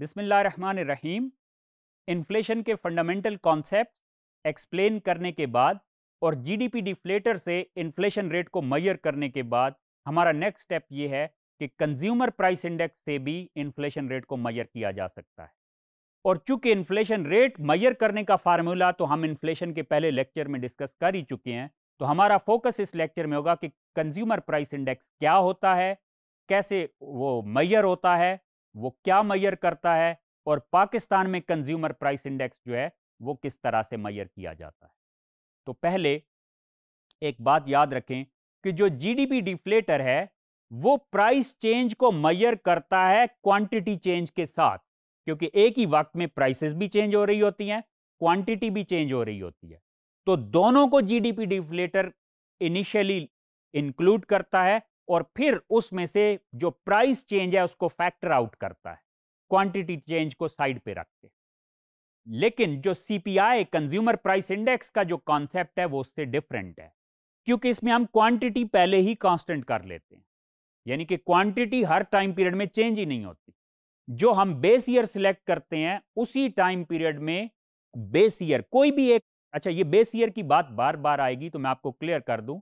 रहीम inflation के fundamental concept explain करने के बाद और जीडीपी डिफ्लेटर से इन्फ्लेशन रेट को मैयर करने के बाद हमारा नेक्स्ट स्टेप ये है कि कंज्यूमर प्राइस इंडेक्स से भी इन्फ्लेशन रेट को मैयर किया जा सकता है और चूंकि इन्फ्लेशन रेट मैयर करने का फार्मूला तो हम इन्फ्लेशन के पहले लेक्चर में डिस्कस कर ही चुके हैं तो हमारा फोकस इस लेक्चर में होगा कि कंज्यूमर प्राइस इंडेक्स क्या होता है कैसे वो मैयर होता है वो क्या मैयर करता है और पाकिस्तान में कंज्यूमर प्राइस इंडेक्स जो है वो किस तरह से मैयर किया जाता है तो पहले एक बात याद रखें कि जो जीडीपी डिफ्लेटर है वो प्राइस चेंज को मैयर करता है क्वांटिटी चेंज के साथ क्योंकि एक ही वक्त में प्राइसेस भी चेंज हो रही होती हैं क्वांटिटी भी चेंज हो रही होती है तो दोनों को जीडीपी डिफ्लेटर इनिशियली इंक्लूड करता है और फिर उसमें से जो प्राइस चेंज है उसको फैक्टर आउट करता है क्वांटिटी चेंज को साइड पे रख के लेकिन जो सीपीआई कंज्यूमर प्राइस इंडेक्स का जो कॉन्सेप्ट है वो उससे डिफरेंट है क्योंकि इसमें हम क्वांटिटी पहले ही कांस्टेंट कर लेते हैं यानी कि क्वांटिटी हर टाइम पीरियड में चेंज ही नहीं होती जो हम बेस ईयर सिलेक्ट करते हैं उसी टाइम पीरियड में बेस ईयर कोई भी एक अच्छा ये बेस ईयर की बात बार बार आएगी तो मैं आपको क्लियर कर दूं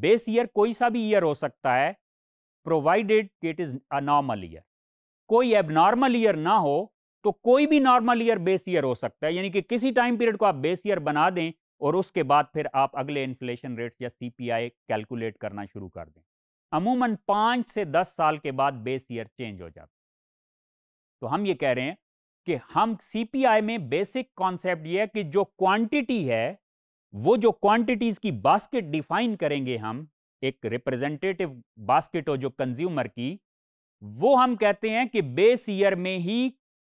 बेस ईयर कोई सा भी ईयर हो सकता है प्रोवाइडेड कि it is a normal year कोई एबनॉर्मल ईयर ना हो तो कोई भी नॉर्मल ईयर बेस ईयर हो सकता है यानी कि किसी टाइम पीरियड को आप बेस ईयर बना दें और उसके बाद फिर आप अगले इन्फ्लेशन रेट्स या सीपीआई कैलकुलेट करना शुरू कर दें अमूमन पांच से दस साल के बाद बेस ईयर चेंज हो जाता तो हम ये कह रहे हैं कि हम सीपीआई में बेसिक कॉन्सेप्ट यह है कि जो क्वांटिटी है वो जो क्वांटिटीज़ की बास्केट डिफाइन करेंगे हम एक रिप्रेजेंटेटिव बास्केट हो जो कंज्यूमर की वो हम कहते हैं कि बेस ईयर में ही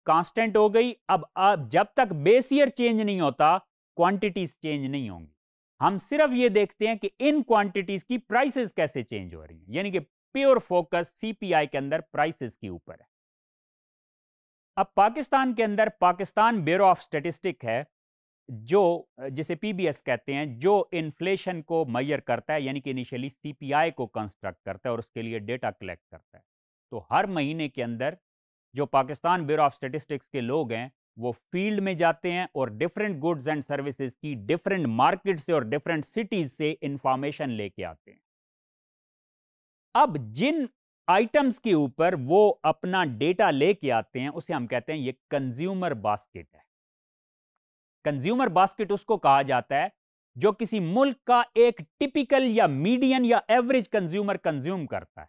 कांस्टेंट हो गई अब अब जब तक बेस ईयर चेंज नहीं होता क्वांटिटीज चेंज नहीं होंगी हम सिर्फ ये देखते हैं कि इन क्वांटिटीज की प्राइसेस कैसे चेंज हो रही हैं यानी कि प्योर फोकस सीपीआई के अंदर प्राइसेस के ऊपर है अब पाकिस्तान के अंदर पाकिस्तान ब्यूरो ऑफ स्टेटिस्टिक है जो जिसे पीबीएस कहते हैं जो इन्फ्लेशन को मैयर करता है यानी कि इनिशियली सीपीआई को कंस्ट्रक्ट करता है और उसके लिए डेटा कलेक्ट करता है तो हर महीने के अंदर जो पाकिस्तान ब्यूरो ऑफ स्टेटिस्टिक्स के लोग हैं वो फील्ड में जाते हैं और डिफरेंट गुड्स एंड सर्विसेज की डिफरेंट मार्केट से और डिफरेंट सिटीज से इंफॉर्मेशन लेके आते हैं अब जिन आइटम्स के ऊपर वो अपना डेटा लेके आते हैं उसे हम कहते हैं ये कंज्यूमर बास्केट है कंज्यूमर बास्केट उसको कहा जाता है जो किसी मुल्क का एक टिपिकल या मीडियन या एवरेज कंज्यूमर कंज्यूम करता है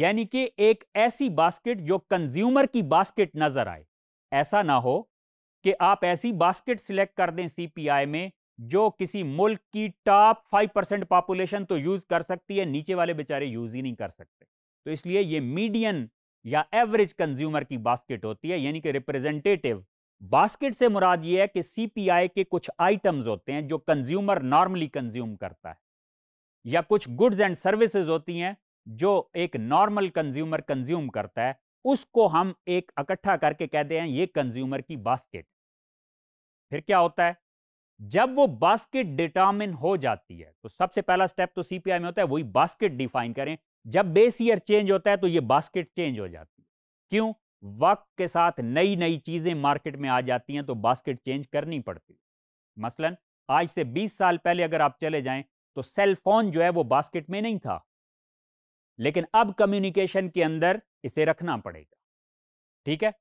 यानी कि एक ऐसी बास्केट जो कंज्यूमर की बास्केट नजर आए ऐसा ना हो कि आप ऐसी बास्केट सिलेक्ट कर दें सीपीआई में जो किसी मुल्क की टॉप फाइव परसेंट पॉपुलेशन तो यूज कर सकती है नीचे वाले बेचारे यूज ही नहीं कर सकते तो इसलिए ये मीडियन या एवरेज कंज्यूमर की बास्केट होती है यानी कि रिप्रेजेंटेटिव बास्केट से मुराद ये है कि सीपीआई के कुछ आइटम्स होते हैं जो कंज्यूमर नॉर्मली कंज्यूम करता है या कुछ गुड्स एंड सर्विसेज होती हैं जो एक नॉर्मल कंज्यूमर कंज्यूम करता है उसको हम एक इकट्ठा करके कहते हैं ये कंज्यूमर की बास्केट फिर क्या होता है जब वो बास्केट डिटर्मिन हो जाती है तो सबसे पहला स्टेप तो सीपीआई में होता है वही बास्केट डिफाइन करें जब बेस ईयर चेंज होता है तो ये बास्केट चेंज हो जाती है क्यों वक्त के साथ नई नई चीज़ें मार्केट में आ जाती हैं तो बास्केट चेंज करनी पड़ती मसलन आज से 20 साल पहले अगर आप चले जाएं तो सेल फोन जो है वो बास्केट में नहीं था लेकिन अब कम्युनिकेशन के अंदर इसे रखना पड़ेगा ठीक है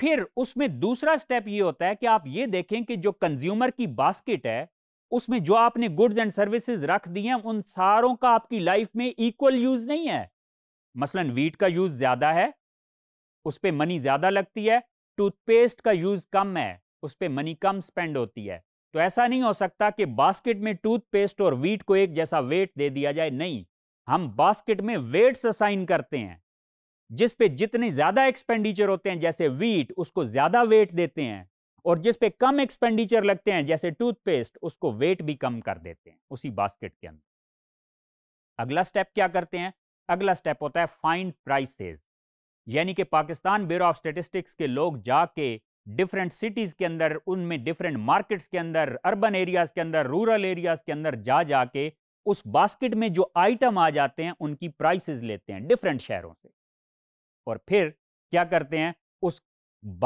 फिर उसमें दूसरा स्टेप ये होता है कि आप ये देखें कि जो कंज्यूमर की बास्केट है उसमें जो आपने गुड्स एंड सर्विसेज रख दी हैं उन सारों का आपकी लाइफ में इक्वल यूज नहीं है मसलन वीट का यूज ज्यादा है उस पर मनी ज़्यादा लगती है टूथपेस्ट का यूज़ कम है उस पर मनी कम स्पेंड होती है तो ऐसा नहीं हो सकता कि बास्केट में टूथपेस्ट और वीट को एक जैसा वेट दे दिया जाए नहीं हम बास्केट में वेट्स असाइन करते हैं जिस पे जितने ज़्यादा एक्सपेंडिचर होते हैं जैसे वीट उसको ज़्यादा वेट देते हैं और जिस पे कम एक्सपेंडिचर लगते हैं जैसे टूथपेस्ट उसको वेट भी कम कर देते हैं उसी बास्केट के अंदर अगला स्टेप क्या करते हैं अगला स्टेप होता है फाइंड प्राइसेस यानी कि पाकिस्तान ब्यूरो ऑफ स्टेटिस्टिक्स के लोग जाके डिफरेंट सिटीज़ के अंदर उनमें डिफरेंट मार्केट्स के अंदर अर्बन एरियाज़ के अंदर रूरल एरियाज़ के अंदर जा जाके उस बास्केट में जो आइटम आ जाते हैं उनकी प्राइसेस लेते हैं डिफरेंट शहरों से और फिर क्या करते हैं उस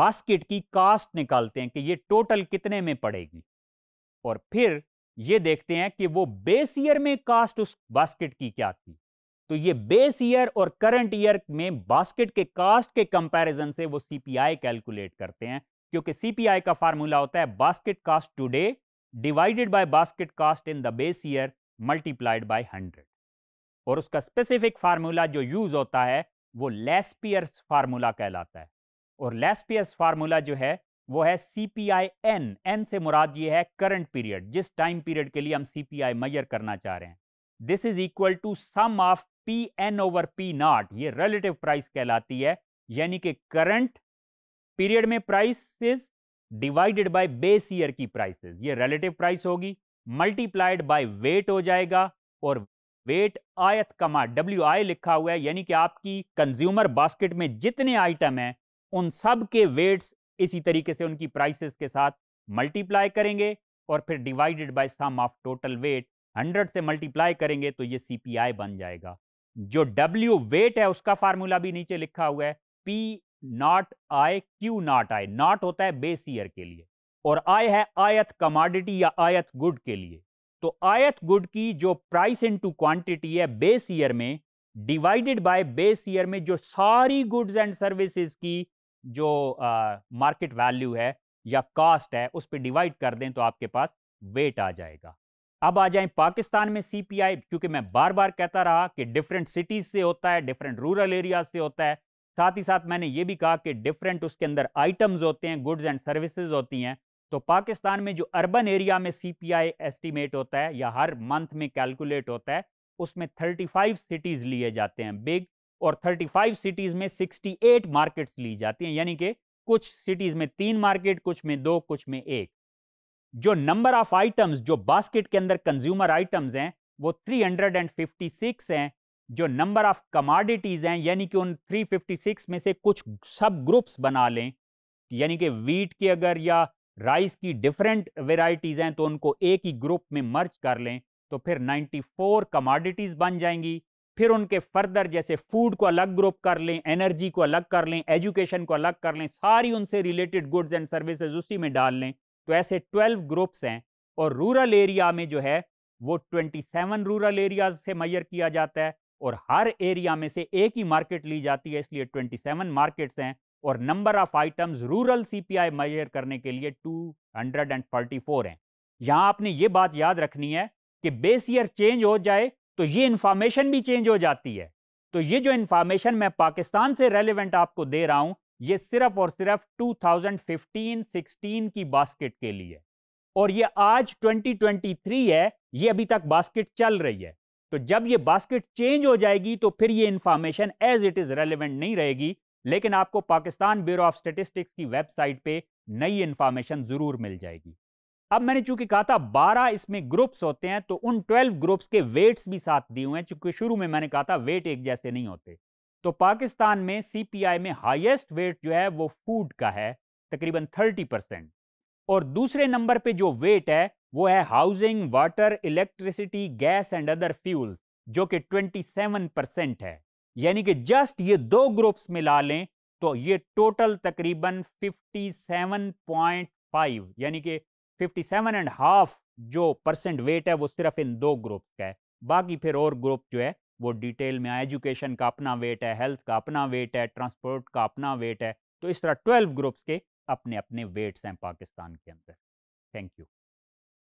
बास्केट की कास्ट निकालते हैं कि ये टोटल कितने में पड़ेगी और फिर ये देखते हैं कि वो बेस ईयर में कास्ट उस बास्केट की क्या थी तो ये बेस ईयर और करंट ईयर में बास्केट के कास्ट के कंपैरिजन से वो सीपीआई कैलकुलेट करते हैं क्योंकि सीपीआई का फार्मूला होता है basket cost today divided by basket cost in the base year multiplied by hundred और उसका स्पेसिफिक फार्मूला जो यूज होता है वो लेस्पियर्स फार्मूला कहलाता है और लेस्पियर्स फार्मूला जो है वो है C P I N N से मुराद ये है करंट पीरियड जिस टाइम पीरियड के लिए हम सी पी आई मैयर करना चाह रहे हैं this is equal to sum of P N over P naught ये रिलेटिव प्राइस कहलाती है यानी कि करंट पीरियड में prices divided by base year की प्राइसेस ये रिलेटिव प्राइस होगी मल्टीप्लाइड बाय वेट हो जाएगा और वेट आयत कमा डब्ल्यू आई लिखा हुआ है यानी कि आपकी कंज्यूमर बास्केट में जितने आइटम हैं उन सब के वेट्स इसी तरीके से उनकी प्राइसेस के साथ मल्टीप्लाई करेंगे और फिर divided by sum of total weight 100 से मल्टीप्लाई करेंगे तो ये सीपीआई बन जाएगा जो डब्ल्यू वेट है उसका फार्मूला भी नीचे लिखा हुआ है P naught I Q naught I naught होता है बेस ईयर के लिए और आय है आयत कमोडिटी या आयत गुड के लिए तो आयत गुड की जो प्राइस इनटू क्वांटिटी है बेस ईयर में डिवाइडेड बाय बेस ईयर में जो सारी गुड्स एंड सर्विसेज की जो मार्केट वैल्यू है या कॉस्ट है उस पर डिवाइड कर दें तो आपके पास वेट आ जाएगा अब आ जाए पाकिस्तान में सीपीआई क्योंकि मैं बार बार कहता रहा कि डिफरेंट सिटीज से होता है डिफरेंट रूरल एरियाज से होता है साथ ही साथ मैंने ये भी कहा कि डिफरेंट उसके अंदर आइटम्स होते हैं गुड्स एंड सर्विसेज होती हैं तो पाकिस्तान में जो अर्बन एरिया में सी एस्टीमेट होता है या हर मंथ में कैलकुलेट होता है उसमें थर्टी सिटीज़ लिए जाते हैं बिग और थर्टी सिटीज़ में सिक्सटी मार्केट्स ली जाती हैं यानी कि कुछ सिटीज़ में तीन मार्केट कुछ में दो कुछ में एक जो नंबर ऑफ आइटम्स जो बास्केट के अंदर कंज्यूमर आइटम्स हैं वो 356 हैं जो नंबर ऑफ कमाडिटीज़ हैं यानी कि उन 356 में से कुछ सब ग्रुप्स बना लें यानी कि वीट के अगर या राइस की डिफरेंट वेराइटीज़ हैं तो उनको एक ही ग्रुप में मर्ज कर लें तो फिर 94 कमाडिटीज़ बन जाएंगी फिर उनके फर्दर जैसे फूड को अलग ग्रुप कर लें एनर्जी को अलग कर लें एजुकेशन को अलग कर लें सारी उनसे रिलेटेड गुड्स एंड सर्विसेज उसी में डाल लें तो ऐसे ट्वेल्व ग्रुप्स हैं और रूरल एरिया में जो है वो ट्वेंटी सेवन रूरल एरियाज से मैयर किया जाता है और हर एरिया में से एक ही मार्केट ली जाती है इसलिए ट्वेंटी सेवन मार्केट्स हैं और number of items rural CPI measure करने के लिए 244 हैं यहाँ आपने ये बात याद रखनी है कि बेस ईयर चेंज हो जाए तो ये इंफॉर्मेशन भी चेंज हो जाती है तो ये जो इंफॉर्मेशन मैं पाकिस्तान से रेलिवेंट आपको दे रहा हूँ ये सिर्फ और सिर्फ 2015-16 की बास्केट के लिए और ये आज 2023 है ये अभी तक बास्केट चल रही है तो जब ये बास्केट चेंज हो जाएगी तो फिर ये information as it is relevant नहीं रहेगी लेकिन आपको पाकिस्तान ब्यूरो ऑफ स्टेटिस्टिक्स की वेबसाइट पे नई इंफॉर्मेशन जरूर मिल जाएगी अब मैंने चूंकि कहा था बारह इसमें ग्रुप्स होते हैं तो उन ट्वेल्व ग्रुप्स के वेट्स भी साथ दिए हुए हैं चूंकि शुरू में मैंने कहा था वेट एक जैसे नहीं होते तो पाकिस्तान में सीपीआई में हाईएस्ट वेट जो है वो फूड का है तकरीबन 30 परसेंट और दूसरे नंबर पे जो वेट है वो है housing water electricity gas and other fuels जो कि 27 परसेंट है यानी कि जस्ट ये दो ग्रुप्स मिला लें तो ये टोटल तकरीबन 57.5 यानी कि 57 एंड हाफ जो परसेंट वेट है वो सिर्फ इन दो ग्रुप्स का है बाकी फिर और ग्रुप जो है वो डिटेल में एजुकेशन का अपना वेट है हेल्थ का अपना वेट है ट्रांसपोर्ट का अपना वेट है तो इस तरह ट्वेल्व ग्रुप्स के अपने अपने वेट्स हैं पाकिस्तान के अंदर थैंक यू